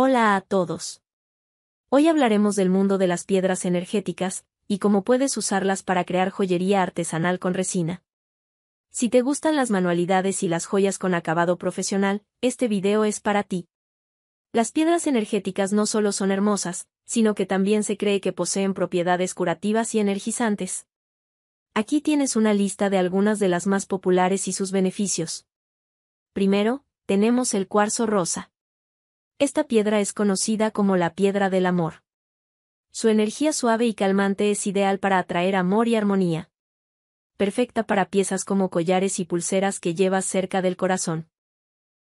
Hola a todos. Hoy hablaremos del mundo de las piedras energéticas y cómo puedes usarlas para crear joyería artesanal con resina. Si te gustan las manualidades y las joyas con acabado profesional, este video es para ti. Las piedras energéticas no solo son hermosas, sino que también se cree que poseen propiedades curativas y energizantes. Aquí tienes una lista de algunas de las más populares y sus beneficios. Primero, tenemos el cuarzo rosa. Esta piedra es conocida como la piedra del amor. Su energía suave y calmante es ideal para atraer amor y armonía. Perfecta para piezas como collares y pulseras que llevas cerca del corazón.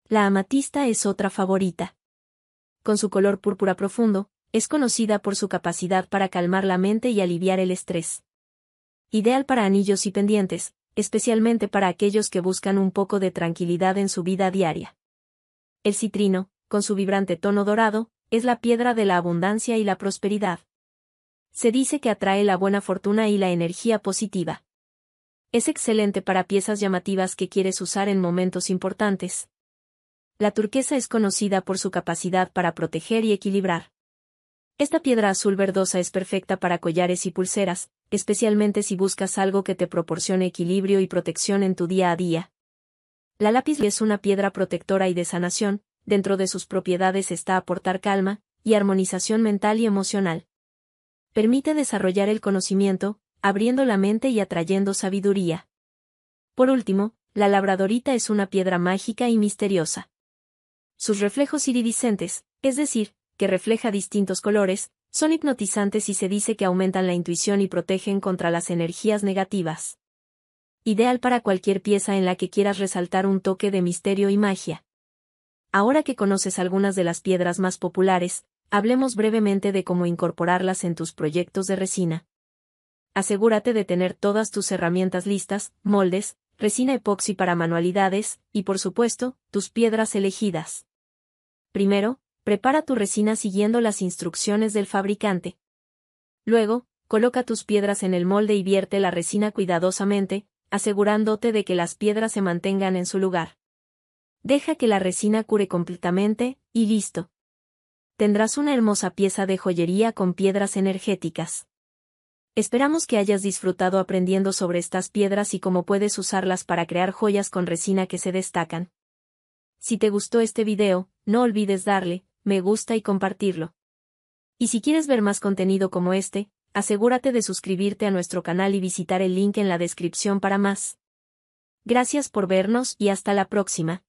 La amatista es otra favorita. Con su color púrpura profundo, es conocida por su capacidad para calmar la mente y aliviar el estrés. Ideal para anillos y pendientes, especialmente para aquellos que buscan un poco de tranquilidad en su vida diaria. El citrino, con su vibrante tono dorado, es la piedra de la abundancia y la prosperidad. Se dice que atrae la buena fortuna y la energía positiva. Es excelente para piezas llamativas que quieres usar en momentos importantes. La turquesa es conocida por su capacidad para proteger y equilibrar. Esta piedra azul verdosa es perfecta para collares y pulseras, especialmente si buscas algo que te proporcione equilibrio y protección en tu día a día. La lápiz es una piedra protectora y de sanación, dentro de sus propiedades está aportar calma y armonización mental y emocional. Permite desarrollar el conocimiento, abriendo la mente y atrayendo sabiduría. Por último, la labradorita es una piedra mágica y misteriosa. Sus reflejos iridiscentes, es decir, que refleja distintos colores, son hipnotizantes y se dice que aumentan la intuición y protegen contra las energías negativas. Ideal para cualquier pieza en la que quieras resaltar un toque de misterio y magia. Ahora que conoces algunas de las piedras más populares, hablemos brevemente de cómo incorporarlas en tus proyectos de resina. Asegúrate de tener todas tus herramientas listas, moldes, resina epoxi para manualidades, y por supuesto, tus piedras elegidas. Primero, prepara tu resina siguiendo las instrucciones del fabricante. Luego, coloca tus piedras en el molde y vierte la resina cuidadosamente, asegurándote de que las piedras se mantengan en su lugar. Deja que la resina cure completamente, y listo. Tendrás una hermosa pieza de joyería con piedras energéticas. Esperamos que hayas disfrutado aprendiendo sobre estas piedras y cómo puedes usarlas para crear joyas con resina que se destacan. Si te gustó este video, no olvides darle, me gusta y compartirlo. Y si quieres ver más contenido como este, asegúrate de suscribirte a nuestro canal y visitar el link en la descripción para más. Gracias por vernos y hasta la próxima.